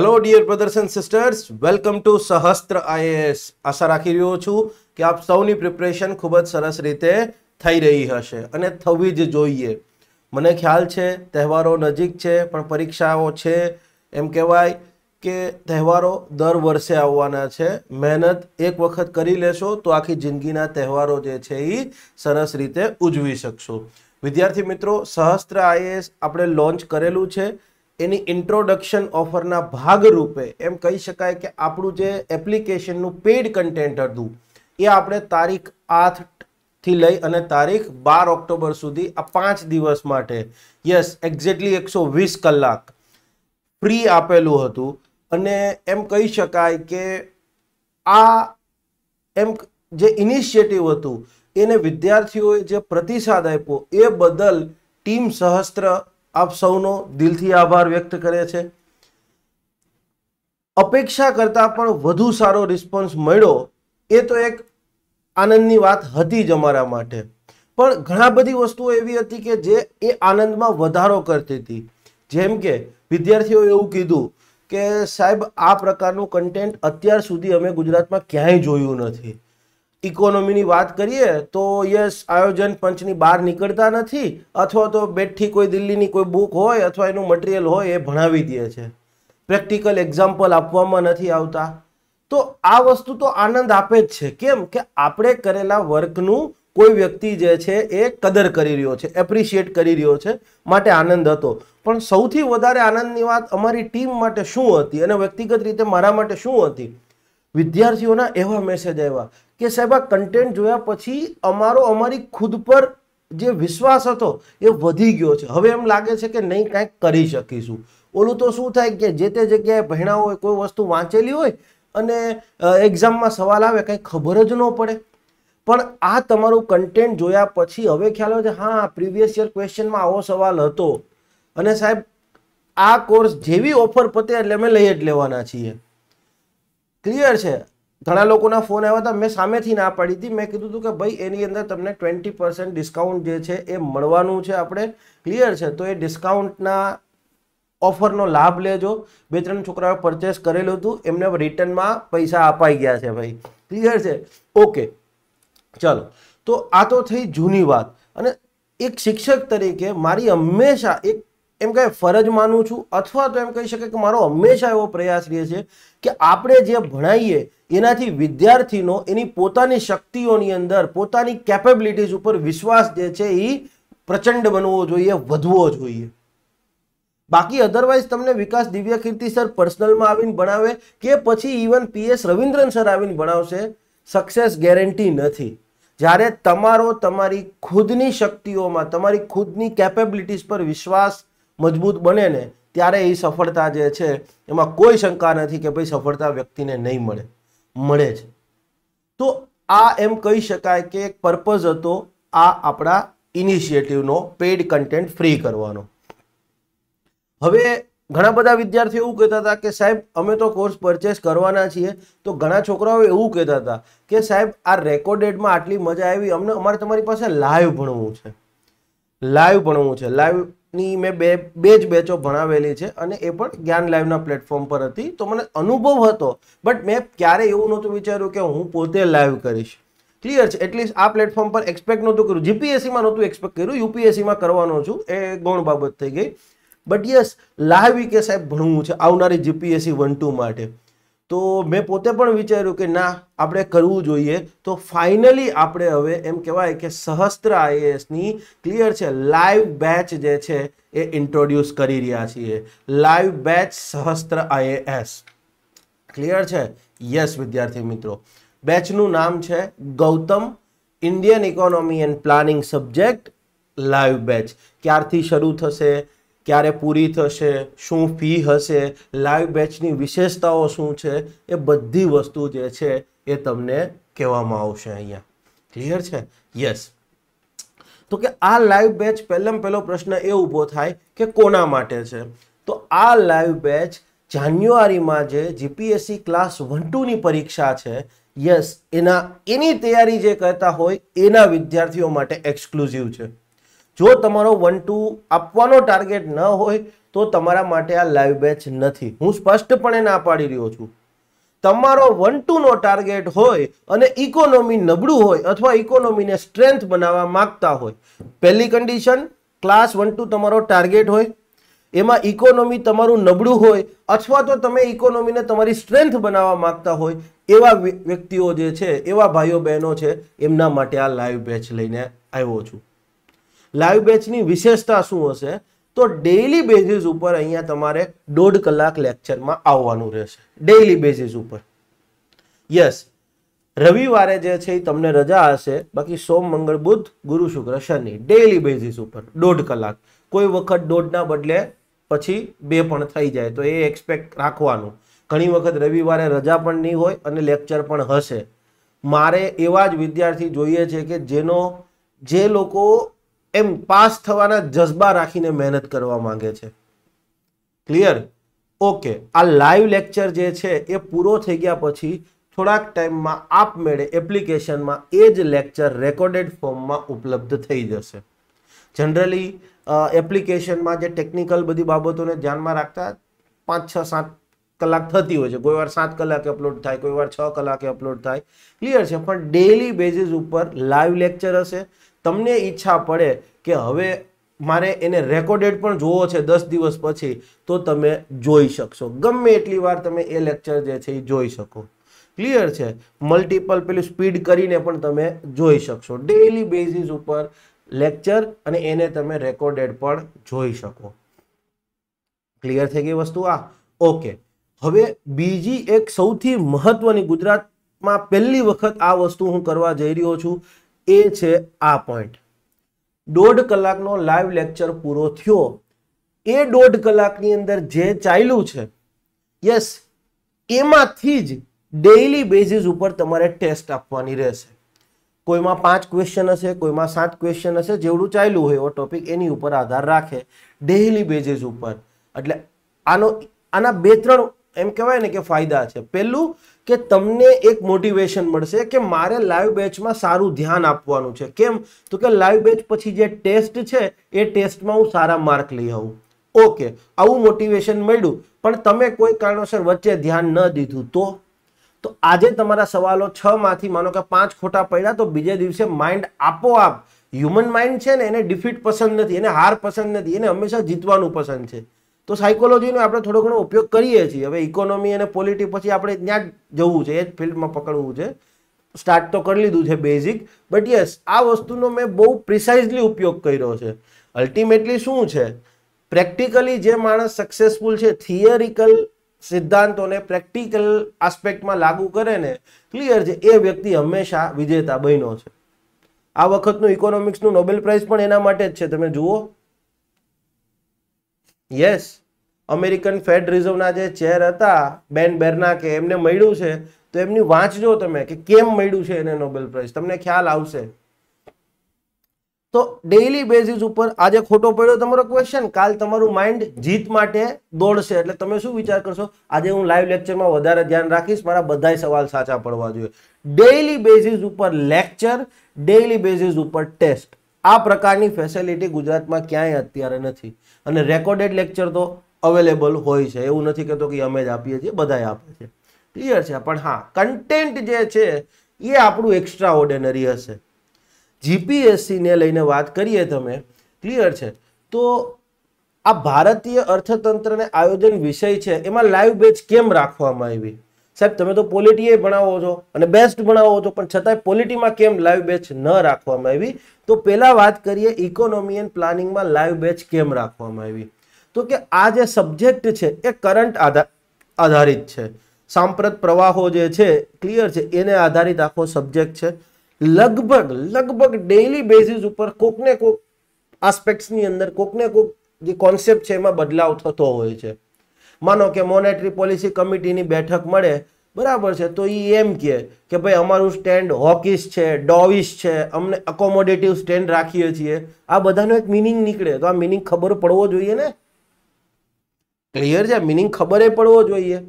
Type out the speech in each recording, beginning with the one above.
hello dear brothers and sisters welcome to Sahastra IAS આશા રાખી રહ્યો છું કે આપ સૌની પ્રિપરેશન ખૂબ જ સરસ રીતે થઈ રહી હશે અને થવી જ જોઈએ મને ખ્યાલ છે તહેવારો નજીક છે પણ પરીક્ષાઓ છે એમ કહેવાય કે તહેવારો દર વર્ષે આવવાના છે મહેનત એક વખત કરી લેશો તો આખી જિંદગીના તહેવારો જે છે એ સરસ રીતે ઉજવી શકશો વિદ્યાર્થી મિત્રો સહસ્ત્ર આઈએએસ આપણે લોન્ચ કરેલું છે એની ઇન્ટ્રોડક્શન ઓફરના ભાગરૂપે એમ કહી શકાય કે આપણું જે એપ્લિકેશનનું પેઇડ કન્ટેન્ટ હતું એ આપણે તારીખ આઠથી લઈ અને તારીખ બાર ઓક્ટોબર સુધી આ પાંચ દિવસ માટે યસ એક્ઝેક્ટલી એકસો વીસ કલાક ફ્રી આપેલું હતું અને એમ કહી શકાય કે આ એમ જે ઇનિશિયેટિવ હતું એને વિદ્યાર્થીઓએ જે પ્રતિસાદ આપ્યો એ બદલ ટીમ સહસ્ત્ર આપ સૌનો દિલથી આભાર વ્યક્ત કરે છે અપેક્ષા કરતાં પણ વધુ સારો રિસ્પોન્સ મળ્યો એ તો એક આનંદની વાત હતી જ અમારા માટે પણ ઘણા બધી વસ્તુઓ એવી હતી કે જે એ આનંદમાં વધારો કરતી હતી જેમ કે વિદ્યાર્થીઓએ એવું કીધું કે સાહેબ આ પ્રકારનું કન્ટેન્ટ અત્યાર સુધી અમે ગુજરાતમાં ક્યાંય જોયું નથી ઇકોનોમીની વાત કરીએ તો યસ આયોજન પંચની બહાર નીકળતા નથી અથવા તો બેઠથી કોઈ દિલ્હીની કોઈ બુક હોય અથવા એનું મટીરિયલ હોય એ ભણાવી દે છે પ્રેક્ટિકલ એક્ઝામ્પલ આપવામાં નથી આવતા તો આ વસ્તુ તો આનંદ આપે જ છે કેમ કે આપણે કરેલા વર્કનું કોઈ વ્યક્તિ જે છે એ કદર કરી રહ્યો છે એપ્રિશિએટ કરી રહ્યો છે માટે આનંદ હતો પણ સૌથી વધારે આનંદની વાત અમારી ટીમ માટે શું હતી અને વ્યક્તિગત રીતે મારા માટે શું હતી વિદ્યાર્થીઓના એવા મેસેજ આવ્યા કે સાહેબ આ કન્ટેન્ટ જોયા પછી અમારો અમારી ખુદ પર જે વિશ્વાસ હતો એ વધી ગયો છે હવે એમ લાગે છે કે નહીં કાંઈક કરી શકીશું ઓલું તો શું થાય કે જે તે જગ્યાએ ભણ્યા હોય કોઈ વસ્તુ વાંચેલી હોય અને એક્ઝામમાં સવાલ આવે કંઈ ખબર જ ન પડે પણ આ તમારું કન્ટેન્ટ જોયા પછી હવે ખ્યાલ આવે છે હા પ્રીવિયસ યર ક્વેશ્ચનમાં આવો સવાલ હતો અને સાહેબ આ કોર્સ જેવી ઓફર પતે એટલે અમે લઈ જ લેવાના છીએ ક્લિયર છે ઘણા લોકોના ફોન આવ્યા હતા મેં સામેથી ના પાડી હતી મેં કીધું હતું કે ભાઈ એની અંદર તમને ટ્વેન્ટી પર્સન્ટ ડિસ્કાઉન્ટ જે છે એ મળવાનું છે આપણે ક્લિયર છે તો એ ડિસ્કાઉન્ટના ઓફરનો લાભ લેજો બે ત્રણ છોકરાઓ પરચેસ કરેલું હતું એમને રિટર્નમાં પૈસા અપાઈ ગયા છે ભાઈ ક્લિયર છે ઓકે ચાલો તો આ તો થઈ જૂની વાત અને એક શિક્ષક તરીકે મારી હંમેશા એક એમ કહે ફરજ માનું છું અથવા તો એમ કહી શકે કે મારો હંમેશા એવો પ્રયાસ રહે છે કે આપણે જે ભણાવીએ એનાથી વિદ્યાર્થીનો એની પોતાની શક્તિઓની અંદર પોતાની કેપેબિલિટીઝ ઉપર વિશ્વાસ જે છે એ પ્રચંડ બનવો જોઈએ વધવો જોઈએ બાકી અધરવાઇઝ તમને વિકાસ દિવ્ય કીર્તિ સર પર્સનલમાં આવીને ભણાવે કે પછી ઇવન પીએસ રવિન્દ્રન સર આવીને ભણાવશે સક્સેસ ગેરંટી નથી જ્યારે તમારો તમારી ખુદની શક્તિઓમાં તમારી ખુદની કેપેબિલિટીઝ પર વિશ્વાસ મજબૂત બને ને ત્યારે એ સફળતા જે છે એમાં કોઈ શંકા નથી કે ભાઈ સફળતા વ્યક્તિને નહીં મળે મળે છે તો આ એમ કહી શકાય કે એક પર્પઝ હતો આ આપણા ઇનિશિયેટિવનો પેઇડ કન્ટેન્ટ ફ્રી કરવાનો હવે ઘણા બધા વિદ્યાર્થીઓ એવું કહેતા હતા કે સાહેબ અમે તો કોર્સ પરચેસ કરવાના છીએ તો ઘણા છોકરાઓ એવું કહેતા હતા કે સાહેબ આ રેકોર્ડેડમાં આટલી મજા આવી અમને અમારે તમારી પાસે લાઈવ ભણવું છે લાઈવ ભણવું છે લાઈવ ની મેં બે બે જ બેચો ભણાવેલી છે અને એ પણ જ્ઞાન લાઈવના પ્લેટફોર્મ પર હતી તો મને અનુભવ હતો બટ મેં ક્યારે એવું નહોતું વિચાર્યું કે હું પોતે લાઈવ કરીશ ક્લિયર છે એટલીસ્ટ આ પ્લેટફોર્મ પર એક્સપેક્ટ નહોતું કર્યું જીપીએસસીમાં નહોતું એક્સપેક્ટ કર્યું યુપીએસસીમાં કરવાનો છું એ ગૌણ બાબત થઈ ગઈ બટ યસ લાઈવ કે સાહેબ ભણવું છે આવનારી જીપીએસસી વન ટુ માટે તો મેં પોતે પણ વિચાર્યું કે ના આપણે કરવું જોઈએ તો ફાઇનલી આપણે હવે એમ કહેવાય કે સહસ્ત્ર આઈએએસની ક્લિયર છે લાઈવ બેચ જે છે એ ઇન્ટ્રોડ્યુસ કરી રહ્યા છીએ live batch Sahastra IAS clear છે યસ વિદ્યાર્થી મિત્રો બેચનું નામ છે Gautam Indian economy and planning subject live batch ક્યારથી શરૂ થશે ક્યારે પૂરી થશે શું ફી હશે લાઈવ બેચની વિશેષતાઓ શું છે એ બધી વસ્તુ જે છે એ તમને કહેવામાં આવશે અહીંયા ક્લિયર છે યસ તો કે આ લાઈવ બેચ પહેલાં પહેલો પ્રશ્ન એ ઊભો થાય કે કોના માટે છે તો આ લાઈવ બેચ જાન્યુઆરીમાં જે જીપીએસસી ક્લાસ વન ટુની પરીક્ષા છે યસ એના એની તૈયારી જે કરતા હોય એના વિદ્યાર્થીઓ માટે એક્સક્લુઝિવ છે જો તમારો વન ટુ આપવાનો ટાર્ગેટ ન હોય તો તમારા માટે આ લાઈવ બેચ નથી હું સ્પષ્ટપણે ના પાડી રહ્યો છું તમારો વન ટુનો ટાર્ગેટ હોય અને ઇકોનોમી નબળું હોય અથવા ઇકોનોમીને સ્ટ્રેન્થ બનાવવા માંગતા હોય પહેલી કન્ડિશન ક્લાસ વન ટુ તમારો ટાર્ગેટ હોય એમાં ઇકોનોમી તમારું નબળું હોય અથવા તો તમે ઇકોનોમીને તમારી સ્ટ્રેન્થ બનાવવા માંગતા હોય એવા વ્યક્તિઓ જે છે એવા ભાઈઓ બહેનો છે એમના માટે આ લાઈવ બેચ લઈને આવ્યો છું લાઈવ બેચની વિશેષતા શું હશે તો ડેઈલી બેઝિસ ઉપર અહીંયા તમારે દોઢ કલાક લેક્ચરમાં આવવાનું રહેશે ડેઈલી બેઝિસ ઉપર યસ રવિવારે જે છે એ તમને રજા હશે બાકી સોમ મંગળ બુધ ગુરુ શુક્ર શનિ ડેઇલી બેઝિસ ઉપર દોઢ કલાક કોઈ વખત દોઢના બદલે પછી બે પણ થઈ જાય તો એ એક્સપેક્ટ રાખવાનું ઘણી વખત રવિવારે રજા પણ નહીં હોય અને લેક્ચર પણ હશે મારે એવા જ વિદ્યાર્થી જોઈએ છે કે જેનો જે લોકો એમ પાસ થવાના જજ્બા રાખીને મહેનત કરવા માંગે છે ક્લિયર ઓકે આ લાઈવ લેક્ચર જે છે એ પૂરો થઈ ગયા પછી થોડાક ટાઈમમાં આપમેળે એપ્લિકેશનમાં એ જ લેક્ચર રેકોર્ડેડ ફોર્મમાં ઉપલબ્ધ થઈ જશે જનરલી એપ્લિકેશનમાં જે ટેકનિકલ બધી બાબતોને ધ્યાનમાં રાખતા પાંચ છ સાત કલાક થતી હોય છે કોઈ વાર સાત કલાકે અપલોડ થાય કોઈ વાર છ કલાકે અપલોડ થાય ક્લિયર છે પણ ડેઇલી બેઝિસ ઉપર લાઈવ લેક્ચર હશે તમને ઈચ્છા પડે કે હવે મારે એને રેકોર્ડેડ પણ જોવો છે દસ દિવસ પછી તો તમે જોઈ શકશો ગમે એટલી વાર તમે એ લેક્ચર જે છે એ જોઈ શકો ક્લિયર છે મલ્ટિપલ પેલું સ્પીડ કરીને પણ તમે જોઈ શકશો ડેઈલી બેઝિસ ઉપર લેક્ચર અને એને તમે રેકોર્ડેડ પણ જોઈ શકો ક્લિયર થઈ ગઈ વસ્તુ આ ઓકે હવે બીજી એક સૌથી મહત્વની ગુજરાતમાં પહેલી વખત આ વસ્તુ હું કરવા જઈ રહ્યો છું એ છે આ પોઈન્ટ દોઢ કલાકનો લાઈવ લેક્ચર પૂરો થયો એ દોઢ કલાકની અંદર જે ચાલ્યું છે યસ એમાંથી જ ડેઇલી બેઝિસ ઉપર તમારે ટેસ્ટ આપવાની રહેશે કોઈમાં પાંચ ક્વેશ્ચન હશે કોઈમાં સાત ક્વેશ્ચન હશે જેવડું ચાલ્યું હોય એવો ટોપિક એની ઉપર આધાર રાખે ડેઇલી બેઝિસ ઉપર એટલે આનો આના બે ત્રણ એમ કહેવાય ને કે ફાયદા છે પહેલું કે તમને એક મોટિવેશન મળશે કે મારે લાઈવ બેચમાં સારું ધ્યાન આપવાનું છે કેમ તો કે લાઈવ બેચ પછી જે ટેસ્ટ છે એ ટેસ્ટમાં હું સારા માર્ક લઈ આવું ઓકે આવું મોટિવેશન મળ્યું પણ તમે કોઈ કારણોસર વચ્ચે ધ્યાન ન દીધું તો તો આજે તમારા સવાલો છ માંથી માનો કે પાંચ ખોટા પડ્યા તો બીજે દિવસે માઇન્ડ આપોઆપ હ્યુમન માઇન્ડ છે ને એને ડિફીટ પસંદ નથી એને હાર પસંદ નથી એને હંમેશા જીતવાનું પસંદ છે તો સાયકોલોજીનો આપણે થોડો ઘણો ઉપયોગ કરીએ છીએ હવે ઇકોનોમી અને પોલિટી પછી આપણે ત્યાં જ જવું છે એ જ ફિલ્ડમાં પકડવું છે સ્ટાર્ટ તો કરી લીધું છે બેઝિક બટ યસ આ વસ્તુનો મેં બહુ પ્રિસાઇઝલી ઉપયોગ કર્યો છે અલ્ટિમેટલી શું છે પ્રેક્ટિકલી જે માણસ સક્સેસફુલ છે થિયરિકલ સિદ્ધાંતોને પ્રેક્ટિકલ આસ્પેક્ટમાં લાગુ કરે ને ક્લિયર છે એ વ્યક્તિ હંમેશા વિજેતા બન્યો છે આ વખતનું ઇકોનોમિક્સનું નોબેલ પ્રાઇઝ પણ એના માટે જ છે તમે જુઓ યસ અમેરિકન ફેડ રિઝર્વના જે ચેર હતા બેન બેરના કે એમને મળ્યું છે તો એમની વાંચજો તમે કે કેમ મળ્યું છે એને નોબેલ પ્રાઇઝ તમને ખ્યાલ આવશે તો ડેઈલી બેઝિસ ઉપર આજે ખોટો પડ્યો તમારો ક્વેશ્ચન કાલ તમારું માઇન્ડ જીત માટે દોડશે એટલે તમે શું વિચાર કરશો આજે હું લાઈવ લેક્ચરમાં વધારે ધ્યાન રાખીશ મારા બધા સવાલ સાચા પડવા જોઈએ ડેઇલી બેઝિસ ઉપર લેક્ચર ડેઇલી બેઝિસ ઉપર ટેસ્ટ આ પ્રકારની ફેસિલિટી ગુજરાતમાં ક્યાંય અત્યારે નથી અને રેકોર્ડેડ લેક્ચર તો અવેલેબલ હોય છે એવું નથી કહેતો કે અમે જ આપીએ છીએ બધાએ આપે છે ક્લિયર છે પણ હા કન્ટેન્ટ જે છે એ આપણું એક્સ્ટ્રા ઓર્ડિનરી હશે જીપીએસસીને લઈને વાત કરીએ તમે ક્લિયર છે તો આ ભારતીય અર્થતંત્રને આયોજન વિષય છે એમાં લાઈવ બેચ કેમ રાખવામાં આવી સાહેબ તમે તો પોલિટીએ ભણાવો છો અને બેસ્ટ ભણાવો છો પણ છતાંય પોલિટીમાં કેમ લાઈવ બેચ ન રાખવામાં આવી તો પહેલાં વાત કરીએ ઇકોનોમી એન્ડ પ્લાનિંગમાં લાઈવ બેચ કેમ રાખવામાં આવી તો કે આ જે સબ્જેક્ટ છે એ કરંટ આધાર આધારિત છે સાંપ્રત પ્રવાહો જે છે ક્લિયર છે એને આધારિત આખો સબ્જેક્ટ છે લગભગ લગભગ ડેઇલી બેઝિસ ઉપર કોકને કોક આસ્પેક્ટ્સની અંદર કોકને કોક જે કોન્સેપ્ટ છે એમાં બદલાવ થતો હોય છે માનો કે મોનેટરી પોલિસી કમિટીની બેઠક મળે બરાબર છે તો એ એમ કહે કે ભાઈ અમારું સ્ટેન્ડ હોકીસ છે ડોવિસ છે અમને અકોમોડેટિવ સ્ટેન્ડ રાખીએ છીએ આ બધાનો એક મિનિંગ નીકળે તો આ મિનિંગ ખબર પડવો જોઈએ ને ક્લિયર છે મિનિંગ ખબર પડવો જોઈએ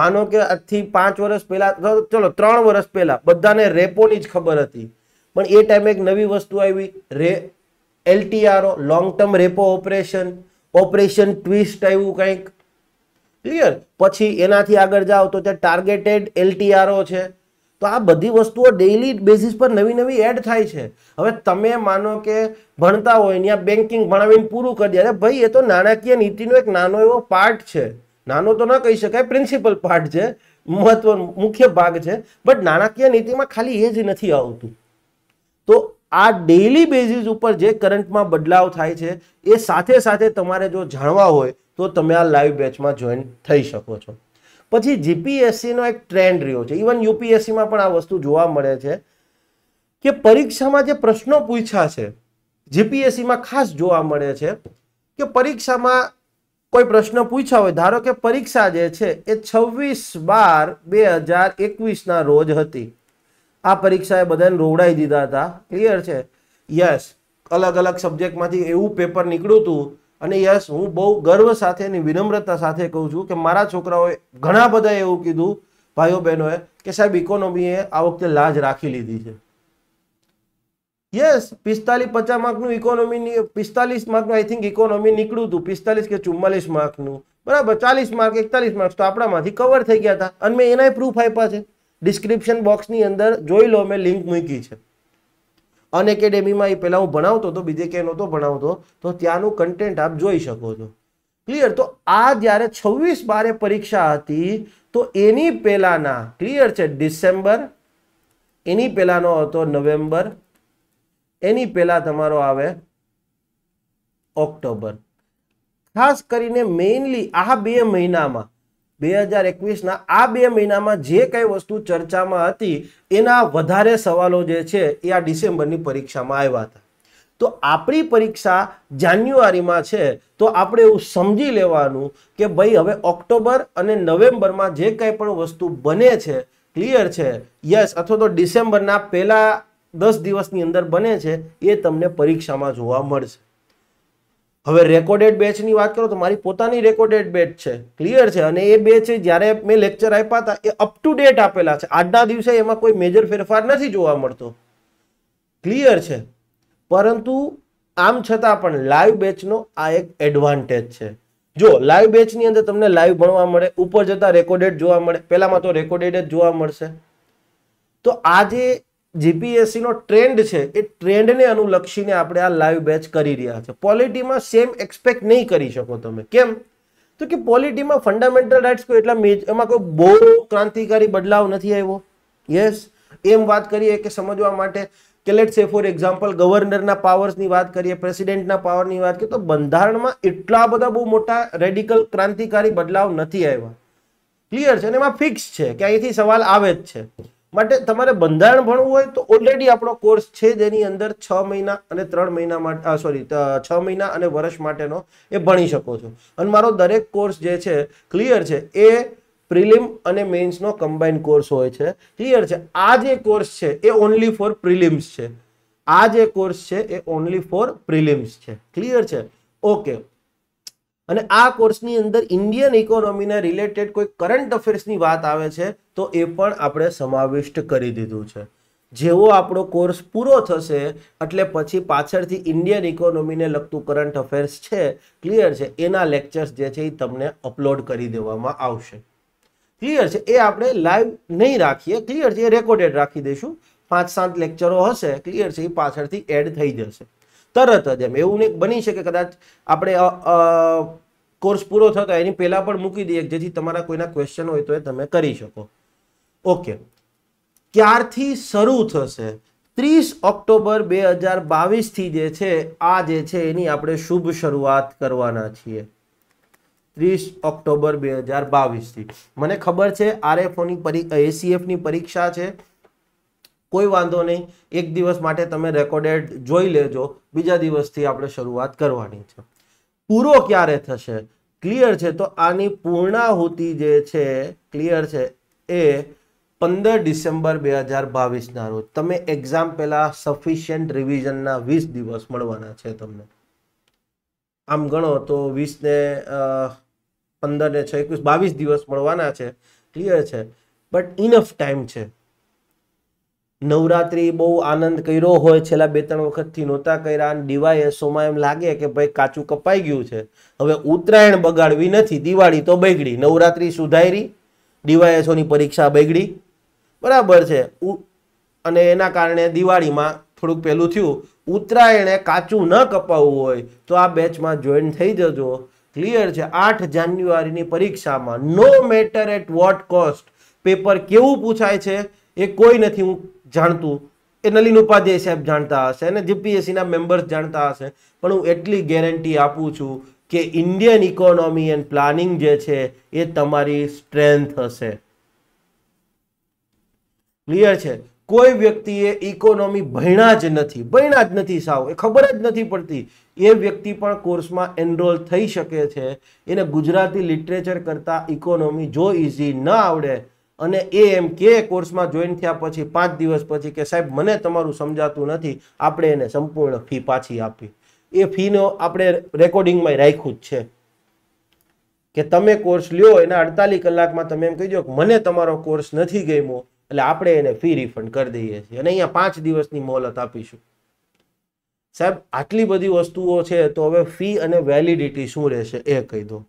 માનો કે આજથી પાંચ વર્ષ પહેલા ચલો ત્રણ વર્ષ પહેલા બધાને રેપોની જ ખબર હતી પણ એ ટાઈમે એક નવી વસ્તુ આવી રે LTRO long term repo operation operation twist આવ્યું કંઈક ક્લિયર પછી એનાથી આગળ જાઓ તો ત્યાં ટાર્ગેટેડ એલટીઆરઓ છે તો આ બધી વસ્તુઓ ડેઇલી બેઝિસ પર નવી નવી એડ થાય છે હવે તમે માનો કે ભણતા હોય ત્યાં બેન્કિંગ ભણાવીને પૂરું કરી દે અરે ભાઈ એ તો નાણાકીય નીતિનો એક નાનો એવો પાર્ટ છે નાનો તો ન કહી શકાય પ્રિન્સિપલ પાર્ટ છે મહત્વનો મુખ્ય ભાગ છે બટ નાણાકીય નીતિમાં ખાલી એ જ નથી આવતું તો આ ડેઇલી બેઝિસ ઉપર જે કરંટમાં બદલાવ થાય છે એ સાથે સાથે તમારે જો જાણવા હોય તો તમે આ લાઈવ બેચમાં જોઈન થઈ શકો છો પછી જીપીએસસીનો એક ટ્રેન્ડ રહ્યો છે ઇવન યુપીએસસીમાં પણ આ વસ્તુ જોવા મળે છે કે પરીક્ષામાં જે પ્રશ્નો પૂછ્યા છે જીપીએસસીમાં ખાસ જોવા મળે છે કે પરીક્ષામાં કોઈ પ્રશ્ન પૂછ્યા હોય ધારો કે પરીક્ષા જે છે એ છવ્વીસ બાર બે હજાર એકવીસના રોજ હતી આ પરીક્ષાએ બધાને રોવડાવી દીધા હતા ક્લિયર છે યસ અલગ અલગ સબ્જેક્ટમાંથી એવું પેપર નીકળ્યું હતું અને યસ હું બહુ ગર્વ સાથે અને વિનમ્રતા સાથે કહું છું કે મારા છોકરાઓએ ઘણા બધાએ એવું કીધું ભાઈઓ બહેનોએ કે સાહેબ ઇકોનોમીએ આ વખતે લાજ રાખી લીધી છે યસ પિસ્તાલીસ પચાસ માર્કનું ઇકોનોમીની પિસ્તાલીસ માર્કનું આઈ થિંક ઇકોનોમી નીકળ્યું હતું પિસ્તાલીસ કે ચુમ્માલીસ માર્કનું બરાબર ચાલીસ માર્ક એકતાલીસ માર્ક તો આપણામાંથી કવર થઈ ગયા હતા અને મેં એનાય પ્રૂફ આપ્યા છે ડિસ્ક્રિપ્શન બોક્સની અંદર જોઈ લો મેં લિંક મૂકી છે અનએકેડેમીમાં એ પહેલાં હું ભણાવતો હતો બીજે ક્યાંય નહોતો ભણાવતો તો ત્યાંનું કન્ટેન્ટ આપ જોઈ શકો છો ક્લિયર તો આ જ્યારે છવ્વીસ બારે પરીક્ષા હતી તો એની પહેલાંના ક્લિયર છે ડિસેમ્બર એની પહેલાંનો હતો નવેમ્બર એની પહેલાં તમારો આવે ઓક્ટોબર ખાસ કરીને મેઇનલી આ બે મહિનામાં બે હજાર એકવીસના આ બે મહિનામાં જે કંઈ વસ્તુ ચર્ચામાં હતી એના વધારે સવાલો જે છે એ આ ડિસેમ્બરની પરીક્ષામાં આવ્યા હતા તો આપણી પરીક્ષા જાન્યુઆરીમાં છે તો આપણે એવું સમજી લેવાનું કે ભાઈ હવે ઓક્ટોબર અને નવેમ્બરમાં જે કંઈ પણ વસ્તુ બને છે ક્લિયર છે યસ અથવા તો ડિસેમ્બરના પહેલા દસ દિવસની અંદર બને છે એ તમને પરીક્ષામાં જોવા મળશે હવે રેકોર્ડેડ બેચની વાત કરો તો મારી પોતાની રેકોર્ડેડ બેચ છે ક્લિયર છે અને એ બેચ જ્યારે મેં લેક્ચર આપ્યા હતા એ અપ ટુ ડેટ આપેલા છે આજના દિવસે એમાં કોઈ મેજર ફેરફાર નથી જોવા મળતો ક્લિયર છે પરંતુ આમ છતાં પણ લાઈવ બેચનો આ એક એડવાન્ટેજ છે જો લાઈવ બેચની અંદર તમને લાઈવ ભણવા મળે ઉપર જતાં રેકોર્ડેડ જોવા મળે પહેલામાં તો રેકોર્ડેડ જ જોવા મળશે તો આજે જીપીએસસીનો ટ્રેન્ડ છે એ ટ્રેન્ડને અનુલક્ષીને આપણે આ લાઈવ બેચ કરી રહ્યા છે પોલિટીમાં સેમ એક્સપેક્ટ નહીં કરી શકો તમે કેમ તો કે પોલિટીમાં ફંડામેન્ટલ રાઇટ્સ કોઈ એટલા એમાં કોઈ બહુ ક્રાંતિકારી બદલાવ નથી આવ્યો યસ એમ વાત કરીએ કે સમજવા માટે કે લેટ સે ફોર એક્ઝામ્પલ ગવર્નરના પાવર્સની વાત કરીએ પ્રેસિડેન્ટના પાવરની વાત કરીએ તો બંધારણમાં એટલા બધા બહુ મોટા રેડિકલ ક્રાંતિકારી બદલાવ નથી આવ્યા ક્લિયર છે અને એમાં ફિક્સ છે કે અહીંથી સવાલ આવે જ છે માટે તમારે બંધારણ ભણવું હોય તો ઓલરેડી આપણો કોર્સ છે જેની અંદર છ મહિના અને ત્રણ મહિના માટે સોરી છ મહિના અને વર્ષ માટેનો એ ભણી શકો છો અને મારો દરેક કોર્સ જે છે ક્લિયર છે એ પ્રિલિમ અને મેઇન્સનો કમ્બાઈન કોર્સ હોય છે ક્લિયર છે આ જે કોર્સ છે એ ઓનલી ફોર પ્રિલિમ્સ છે આ જે કોર્સ છે એ ઓનલી ફોર પ્રિલિમ્સ છે ક્લિયર છે ઓકે અને આ કોર્સની અંદર ઇન્ડિયન ઇકોનોમીને રિલેટેડ કોઈ કરંટ અફેર્સની વાત આવે છે તો એ પણ આપણે સમાવિષ્ટ કરી દીધું છે જેવો આપણો કોર્સ પૂરો થશે એટલે પછી પાછળથી ઇન્ડિયન ઇકોનોમીને લગતું કરંટ અફેર્સ છે ક્લિયર છે એના લેક્ચર્સ જે છે એ તમને અપલોડ કરી દેવામાં આવશે ક્લિયર છે એ આપણે લાઈવ નહીં રાખીએ ક્લિયર છે એ રેકોર્ડેડ રાખી દઈશું પાંચ સાત લેક્ચરો હશે ક્લિયર છે એ પાછળથી એડ થઈ જશે તરત જ એમ એવું નહીં બની શકે કદાચ આપણે કોર્સ પૂરો થતો એની પહેલાં પણ મૂકી દઈએ જેથી તમારા કોઈના ક્વેશ્ચન હોય તો એ તમે કરી શકો ઓકે ક્યારથી શરૂ થશે ત્રીસ ઓક્ટોબર બે હજાર બાવીસથી જે છે આ જે છે એની આપણે શુભ શરૂઆત કરવાના છીએ ત્રીસ ઓક્ટોબર બે હજાર બાવીસથી મને ખબર છે આરએફઓની પરી એસીએફની પરીક્ષા છે કોઈ વાંધો નહીં એક દિવસ માટે તમે રેકોર્ડેડ જોઈ લેજો બીજા દિવસથી આપણે શરૂઆત કરવાની છે પૂરો ક્યારે થશે ક્લિયર છે તો આની પૂર્ણાહુતિ જે છે ક્લિયર છે એ પંદર ડિસેમ્બર બે હજાર બાવીસના રોજ તમે એક્ઝામ પહેલાં સફિશિયન્ટ રિવિઝનના વીસ દિવસ મળવાના છે તમને આમ ગણો તો વીસને પંદર ને છ એકવીસ બાવીસ દિવસ મળવાના છે ક્લિયર છે બટ ઇનફ ટાઈમ છે નવરાત્રિ બહુ આનંદ કર્યો હોય છેલ્લા બે ત્રણ વખતથી નહોતા કર્યા અને ડીવાયએસઓમાં એમ લાગે કે ભાઈ કાચું કપાઈ ગયું છે હવે ઉત્તરાયણ બગાડવી નથી દિવાળી તો બગડી નવરાત્રિ સુધારી ડીવાયએસઓની પરીક્ષા બગડી બરાબર છે અને એના કારણે દિવાળીમાં થોડુંક પહેલું થયું ઉત્તરાયણે કાચું ન કપાવવું હોય તો આ બેચમાં જોઈન થઈ જજો ક્લિયર છે આઠ જાન્યુઆરીની પરીક્ષામાં no matter at what cost paper કેવું પૂછાય છે એ કોઈ નથી હું જાણતું એ નલિન ઉપાધ્યાય સાહેબ જાણતા હશે અને જીપીએસસીના મેમ્બર્સ જાણતા હશે પણ હું એટલી ગેરંટી આપું છું કે ઇન્ડિયન ઇકોનોમી એન્ડ પ્લાનિંગ જે છે એ તમારી સ્ટ્રેન્થ હશે ક્લિયર છે કોઈ વ્યક્તિએ ઇકોનોમી ભણ્યા જ નથી ભણ્યા જ નથી સાવ એ ખબર જ નથી પડતી એ વ્યક્તિ પણ કોર્સમાં એનરોલ થઈ શકે છે એને ગુજરાતી લિટરેચર કરતાં ઇકોનોમી જો ઇઝી ન આવડે અને એ એમ કે કોર્સમાં જોઈન થયા પછી પાંચ દિવસ પછી કે સાહેબ મને તમારું સમજાતું નથી આપણે એને સંપૂર્ણ ફી પાછી આપી એ ફીનો આપણે રેકોર્ડિંગમાં રાખ્યું જ છે કે તમે કોર્સ લ્યો એના અડતાલીસ કલાકમાં તમે એમ કહી દો કે મને તમારો કોર્સ નથી ગમ્યો એટલે આપણે એને ફી રિફંડ કરી દઈએ છીએ અને અહીંયા પાંચ દિવસની મોહલત આપીશું સાહેબ આટલી બધી વસ્તુઓ છે તો હવે ફી અને વેલિડિટી શું રહેશે એ કહી દો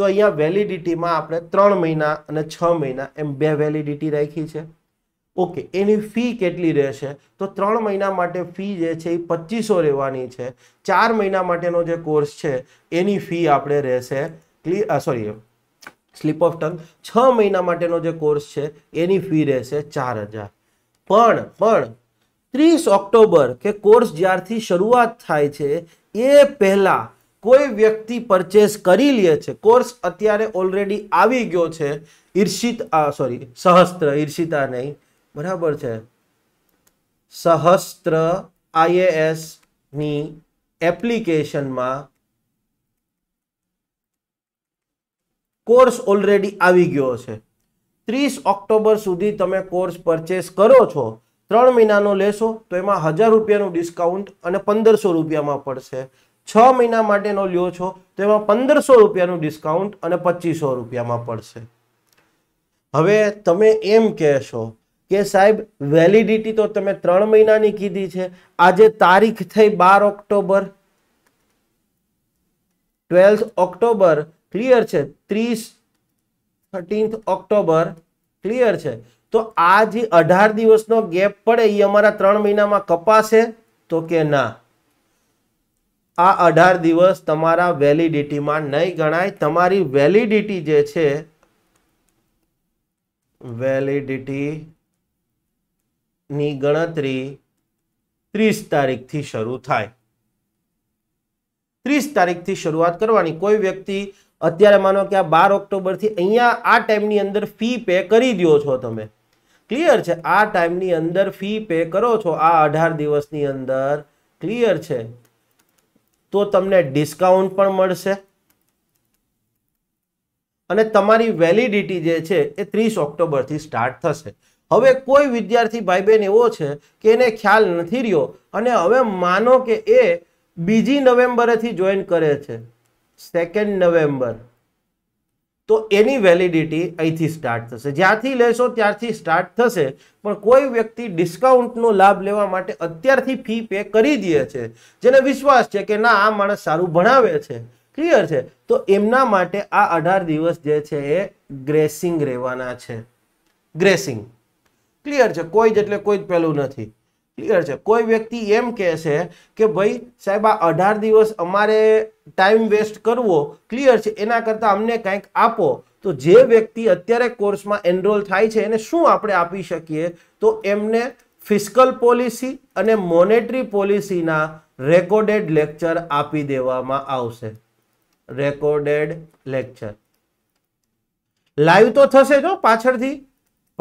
તો અહીંયા વેલિડિટીમાં આપણે ત્રણ મહિના અને છ મહિના એમ બે વેલિડિટી રાખી છે ઓકે એની ફી કેટલી રહેશે તો ત્રણ મહિના માટે ફી જે છે એ પચીસો રહેવાની છે ચાર મહિના માટેનો જે કોર્સ છે એની ફી આપણે રહેશે clear sorry slip of tongue છ મહિના માટેનો જે કોર્સ છે એની ફી રહેશે ચાર હજાર પણ પણ ત્રીસ ઓક્ટોબર કે કોર્સ જ્યારથી શરૂઆત થાય છે એ પહેલાં કોઈ વ્યક્તિ પરચેસ કરી લે છે કોર્સ અત્યારે ઓલરેડી આવી ગયો છે ઈર્ષિત સોરી સહસ્ત્ર ઈર્ષિતા નહીં બરાબર છે સહસ્ત્ર ની એપ્લિકેશનમાં કોર્સ ઓલરેડી આવી ગયો છે ત્રીસ ઓક્ટોબર સુધી તમે કોર્સ પરચેસ કરો છો ત્રણ મહિનાનો લેશો તો એમાં હજાર રૂપિયાનું ડિસ્કાઉન્ટ અને પંદરસો રૂપિયામાં પડશે છ મહિના માટેનો લ્યો છો તો એમાં પંદરસો રૂપિયાનું ડિસ્કાઉન્ટ અને પચીસો રૂપિયામાં પડશે હવે તમે એમ કહેશો કે સાહેબ વેલિડિટી તો તમે ત્રણ મહિનાની કીધી છે આજે તારીખ થઈ બાર ઓક્ટોબર ટ્વેલ્થ ઓક્ટોબર ક્લિયર છે ત્રીસ થર્ટીન્થ ઓક્ટોબર ક્લિયર છે તો આ જે અઢાર દિવસનો ગેપ પડે એ અમારા ત્રણ મહિનામાં કપાશે તો કે ના આ અઢાર દિવસ તમારા વેલિડિટીમાં નહીં ગણાય તમારી વેલિડિટી જે છે વેલિડિટીની ગણતરી ત્રીસ તારીખથી શરૂ થાય ત્રીસ તારીખથી શરૂઆત કરવાની કોઈ વ્યક્તિ અત્યારે માનો કે આ બાર ઓક્ટોબરથી અહીંયા આ ટાઈમની અંદર ફી પે કરી દો છો તમે ક્લિયર છે આ ટાઈમની અંદર ફી પે કરો છો આ અઢાર દિવસની અંદર ક્લિયર છે તો તમને ડિસ્કાઉન્ટ પણ મળશે અને તમારી વેલિડિટી જે છે એ ત્રીસ ઓક્ટોબરથી સ્ટાર્ટ થશે હવે કોઈ વિદ્યાર્થી ભાઈ બહેન એવો છે કે એને ખ્યાલ નથી રહ્યો અને હવે માનો કે એ બીજી નવેમ્બરેથી જોઈન કરે છે સેકન્ડ નવેમ્બર તો એની વેલિડિટી અહીંથી સ્ટાર્ટ થશે જ્યાંથી લેશો ત્યારથી સ્ટાર્ટ થશે પણ કોઈ વ્યક્તિ ડિસ્કાઉન્ટનો લાભ લેવા માટે અત્યારથી ફી પે કરી દે છે જેને વિશ્વાસ છે કે ના આ માણસ સારું ભણાવે છે ક્લિયર છે તો એમના માટે આ અઢાર દિવસ જે છે એ ગ્રેસિંગ રહેવાના છે ગ્રેસિંગ ક્લિયર છે કોઈ જ એટલે કોઈ જ પહેલું નથી ક્લિયર છે કોઈ વ્યક્તિ એમ કહે છે કે ભાઈ સાહેબ આ અઢાર દિવસ અમારે ટાઈમ વેસ્ટ કરવો ક્લિયર છે એના કરતાં અમને કંઈક આપો તો જે વ્યક્તિ અત્યારે કોર્સમાં એનરોલ થાય છે એને શું આપણે આપી શકીએ તો એમને ફિસ્કલ પોલિસી અને મોનેટરી પોલિસીના રેકોર્ડેડ લેક્ચર આપી દેવામાં આવશે રેકોર્ડેડ લેક્ચર લાઈવ તો થશે જો પાછળથી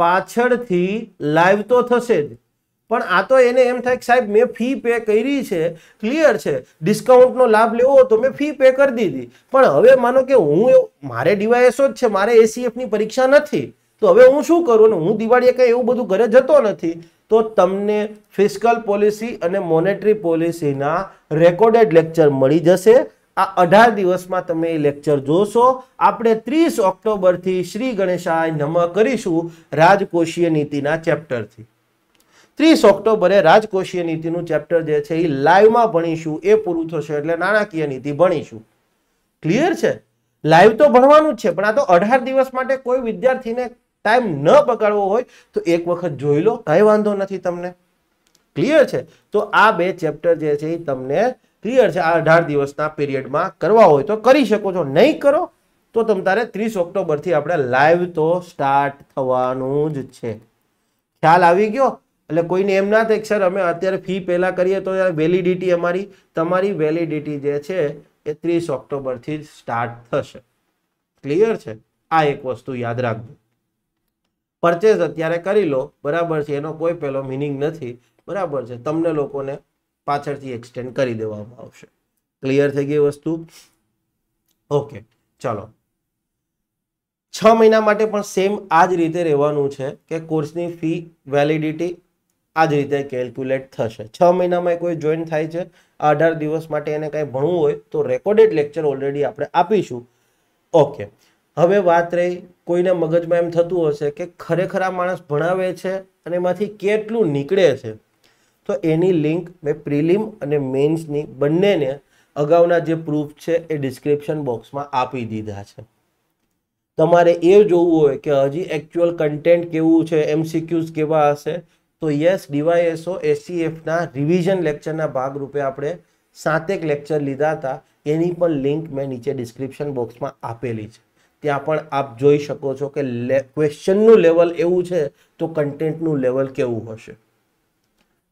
પાછળથી લાઈવ તો થશે જ પણ આ તો એને એમ થાય કે સાહેબ મેં ફી પે કરી છે ક્લિયર છે ડિસ્કાઉન્ટનો લાભ લેવો તો મેં ફી પે કરી દીધી પણ હવે માનો કે હું મારે ડીવાયએસઓ જ છે મારે એસીએફની પરીક્ષા નથી તો હવે હું શું કરું ને હું દિવાળીએ કંઈ એવું બધું ઘરે જતો નથી તો તમને ફિસ્કલ પોલિસી અને મોનેટરી પોલિસીના રેકોર્ડેડ લેક્ચર મળી જશે આ અઢાર દિવસમાં તમે એ લેક્ચર જોશો આપણે ત્રીસ ઓક્ટોબરથી શ્રી ગણેશાય નમઃ કરીશું રાજકોષીય નીતિના ચેપ્ટરથી ત્રીસ ઓક્ટોબરે રાજકોષીય નીતિનું ચેપ્ટર જે છે એ લાઈવમાં ભણીશું એ પૂરું થશે એટલે નાણાકીય નીતિ ભણીશું ક્લિયર છે લાઈવ તો ભણવાનું જ છે પણ આ તો અઢાર દિવસ માટે કોઈ વિદ્યાર્થીને ટાઈમ ન બગાડવો હોય તો એક વખત જોઈ લો કઈ વાંધો નથી તમને ક્લિયર છે તો આ બે ચેપ્ટર જે છે એ તમને ક્લિયર છે આ અઢાર દિવસના પીરિયડમાં કરવા હોય તો કરી શકો છો નહીં કરો તો તમ તારે ત્રીસ ઓક્ટોબરથી આપણે લાઈવ તો સ્ટાર્ટ થવાનું જ છે ખ્યાલ આવી ગયો એટલે કોઈને એમ ના થાય સર અમે અત્યારે ફી પહેલાં કરીએ તો વેલિડિટી અમારી તમારી વેલિડિટી જે છે એ ત્રીસ ઓક્ટોબરથી સ્ટાર્ટ થશે ક્લિયર છે આ એક વસ્તુ યાદ રાખજો પરચેસ અત્યારે કરી લો બરાબર છે એનો કોઈ પેલો મિનિંગ નથી બરાબર છે તમને લોકોને પાછળથી એક્સટેન્ડ કરી દેવામાં આવશે ક્લિયર થઈ ગઈ વસ્તુ ઓકે ચલો છ મહિના માટે પણ સેમ આ જ રીતે રહેવાનું છે કે કોર્સની ફી વેલિડિટી આ જ રીતે કેલ્ક્યુલેટ થશે છ મહિનામાં કોઈ જોઈન થાય છે અઢાર દિવસ માટે એને કાંઈ ભણવું હોય તો રેકોર્ડેડ લેક્ચર ઓલરેડી આપણે આપીશું ઓકે હવે વાત રહી કોઈના મગજમાં એમ થતું હશે કે ખરેખર આ માણસ ભણાવે છે અને એમાંથી કેટલું નીકળે છે તો એની લિંક મેં પ્રિલિમ અને મેન્સની બંનેને અગાઉના જે પ્રૂફ છે એ ડિસ્ક્રિપ્શન બોક્સમાં આપી દીધા છે તમારે એ જોવું હોય કે હજી એકચ્યુઅલ કન્ટેન્ટ કેવું છે એમસીક્યુઝ કેવા હશે તો યસ ડીવાયએસઓ એસસીએફના રિવિઝન લેક્ચરના ભાગરૂપે આપણે સાતેક લેક્ચર લીધા હતા એની પણ લિંક મેં નીચે ડિસ્ક્રિપ્શન બોક્સમાં આપેલી છે ત્યાં પણ આપ જોઈ શકો છો કે ક્વેશ્ચનનું લેવલ એવું છે તો કન્ટેન્ટનું લેવલ કેવું હશે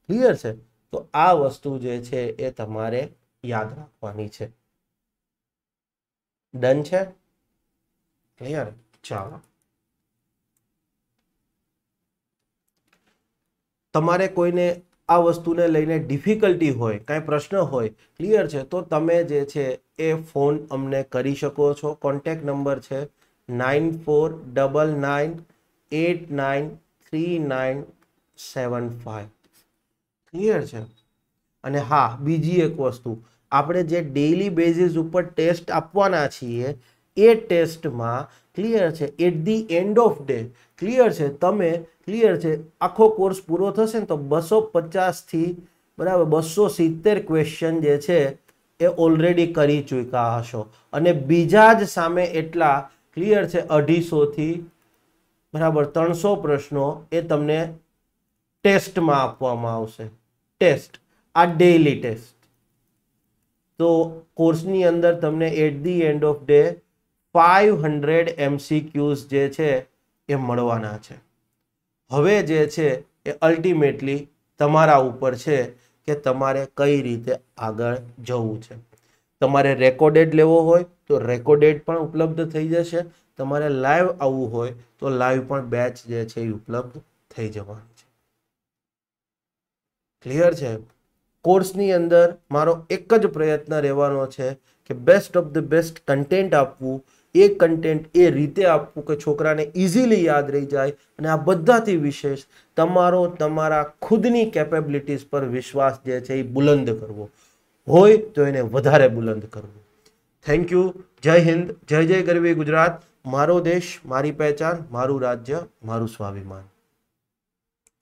ક્લિયર છે તો આ વસ્તુ જે છે એ તમારે યાદ રાખવાની છે ડન છે ક્લિયર ચાલો તમારે કોઈને આ વસ્તુને લઈને ડિફિકલ્ટી હોય કાંઈ પ્રશ્ન હોય ક્લિયર છે તો તમે જે છે એ ફોન અમને કરી શકો છો કોન્ટેક નંબર છે nine four double nine eight nine three nine seven five clear છે અને હા બીજી એક વસ્તુ આપણે જે ડેઇલી બેઝિસ ઉપર ટેસ્ટ આપવાના છીએ એ ટેસ્ટમાં ક્લિયર છે at the end of day clear છે તમે ક્લિયર છે આખો કોર્સ પૂરો થશે ને તો બસો પચાસથી બરાબર બસો સિત્તેર ક્વેશ્ચન જે છે એ ઓલરેડી કરી ચૂક્યા હશો અને બીજા જ સામે એટલા ક્લિયર છે અઢીસોથી બરાબર ત્રણસો પ્રશ્નો એ તમને ટેસ્ટમાં આપવામાં આવશે ટેસ્ટ આ ડેઇલી ટેસ્ટ તો કોર્સની અંદર તમને at the end of day five hundred MCQs જે છે એ મળવાના છે હવે જે છે એ અલ્ટિમેટલી તમારા ઉપર છે કે તમારે કઈ રીતે આગળ જવું છે તમારે રેકોર્ડેડ લેવો હોય તો રેકોર્ડેડ પણ ઉપલબ્ધ થઈ જશે તમારે લાઈવ આવવું હોય તો લાઈવ પણ બેચ જે છે એ ઉપલબ્ધ થઈ જવાની છે ક્લિયર છે કોર્સની અંદર મારો એક જ પ્રયત્ન રહેવાનો છે કે best of the best content આપવું એ કન્ટેન્ટ એ રીતે આપવું કે છોકરાને ઇઝીલી યાદ રહી જાય અને આ બધાથી વિશેષ તમારો તમારા ખુદની કેપેબિલિટીઝ પર વિશ્વાસ જે છે એ બુલંદ કરવો હોય તો એને વધારે બુલંદ કરવો થેન્ક યુ જય હિન્દ જય જય ગરવી ગુજરાત મારો દેશ મારી પહેચાન મારું રાજ્ય મારું સ્વાભિમાન